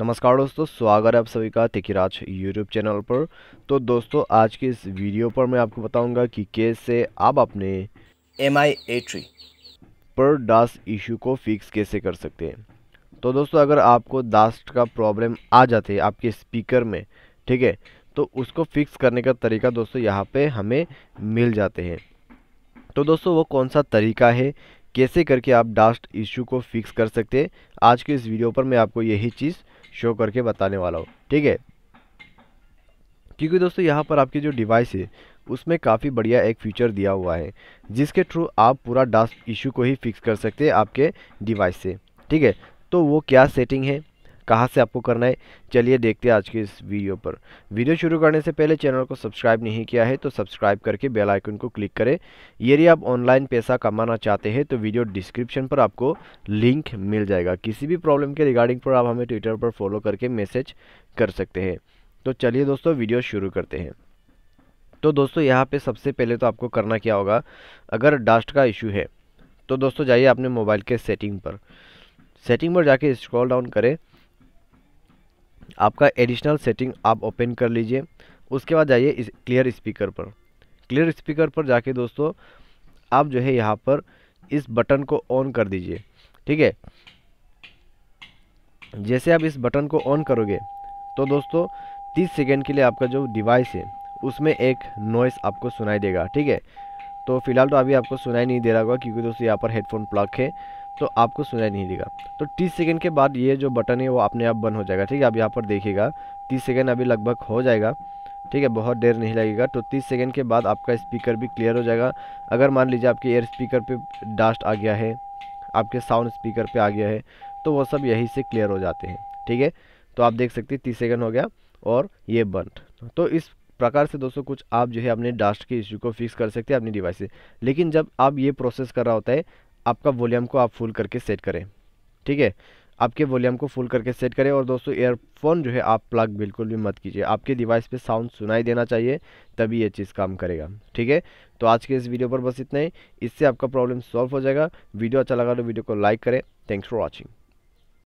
नमस्कार दोस्तों स्वागत है आप सभी का तिकिराज यूट्यूब चैनल पर तो दोस्तों आज के इस वीडियो पर मैं आपको बताऊंगा कि कैसे आप अपने एम आई पर डास्ट इशू को फिक्स कैसे कर सकते हैं तो दोस्तों अगर आपको डास्ट का प्रॉब्लम आ जाते है आपके स्पीकर में ठीक है तो उसको फिक्स करने का तरीका दोस्तों यहाँ पर हमें मिल जाते हैं तो दोस्तों वो कौन सा तरीका है कैसे करके आप डास्ट इशू को फिक्स कर सकते हैं आज के इस वीडियो पर मैं आपको यही चीज़ शो करके बताने वाला हूँ ठीक है क्योंकि दोस्तों यहाँ पर आपकी जो डिवाइस है उसमें काफ़ी बढ़िया एक फीचर दिया हुआ है जिसके थ्रू आप पूरा डास्ट इशू को ही फिक्स कर सकते हैं आपके डिवाइस से ठीक है तो वो क्या सेटिंग है कहाँ से आपको करना है चलिए देखते हैं आज के इस वीडियो पर वीडियो शुरू करने से पहले चैनल को सब्सक्राइब नहीं किया है तो सब्सक्राइब करके बेल आइकन को क्लिक करें यदि आप ऑनलाइन पैसा कमाना चाहते हैं तो वीडियो डिस्क्रिप्शन पर आपको लिंक मिल जाएगा किसी भी प्रॉब्लम के रिगार्डिंग पर आप हमें ट्विटर पर फॉलो करके मैसेज कर सकते हैं तो चलिए दोस्तों वीडियो शुरू करते हैं तो दोस्तों यहाँ पर सबसे पहले तो आपको करना क्या होगा अगर डास्ट का इशू है तो दोस्तों जाइए अपने मोबाइल के सेटिंग पर सेटिंग पर जाके स्क्रॉल डाउन करें आपका एडिशनल सेटिंग आप ओपन कर लीजिए उसके बाद जाइए इस क्लियर स्पीकर पर क्लियर स्पीकर पर जाके दोस्तों आप जो है यहाँ पर इस बटन को ऑन कर दीजिए ठीक है जैसे आप इस बटन को ऑन करोगे तो दोस्तों 30 सेकेंड के लिए आपका जो डिवाइस है उसमें एक नॉइस आपको सुनाई देगा ठीक है तो फिलहाल तो अभी आपको सुनाई नहीं दे रहा होगा क्योंकि दोस्तों यहाँ पर हेडफोन प्लग है तो आपको सुनाई नहीं देगा तो तीस सेकेंड के बाद ये जो बटन है वो अपने आप बंद हो जाएगा ठीक है आप यहाँ पर देखिएगा तीस सेकेंड अभी लगभग हो जाएगा ठीक है बहुत देर नहीं लगेगा तो 30 सेकंड के बाद आपका स्पीकर भी क्लियर हो जाएगा अगर मान लीजिए आपके एयर स्पीकर पे डास्ट आ गया है आपके साउंड स्पीकर पे आ गया है तो वह सब यहीं से क्लियर हो जाते हैं ठीक है तो आप देख सकते हैं तीस सेकेंड हो गया और ये बंद तो इस प्रकार से दोस्तों कुछ आप जो है अपने डास्ट के इश्यू को फिक्स कर सकते हैं अपनी डिवाइस से लेकिन जब आप ये प्रोसेस कर रहा होता है आपका वॉल्यूम को आप फुल करके सेट करें ठीक है आपके वॉल्यूम को फुल करके सेट करें और दोस्तों ईयरफोन जो है आप प्लग बिल्कुल भी मत कीजिए आपके डिवाइस पे साउंड सुनाई देना चाहिए तभी ये चीज़ काम करेगा ठीक है तो आज के इस वीडियो पर बस इतना ही इससे आपका प्रॉब्लम सॉल्व हो जाएगा वीडियो अच्छा लगा तो वीडियो को लाइक करें थैंक्स फॉर वॉचिंग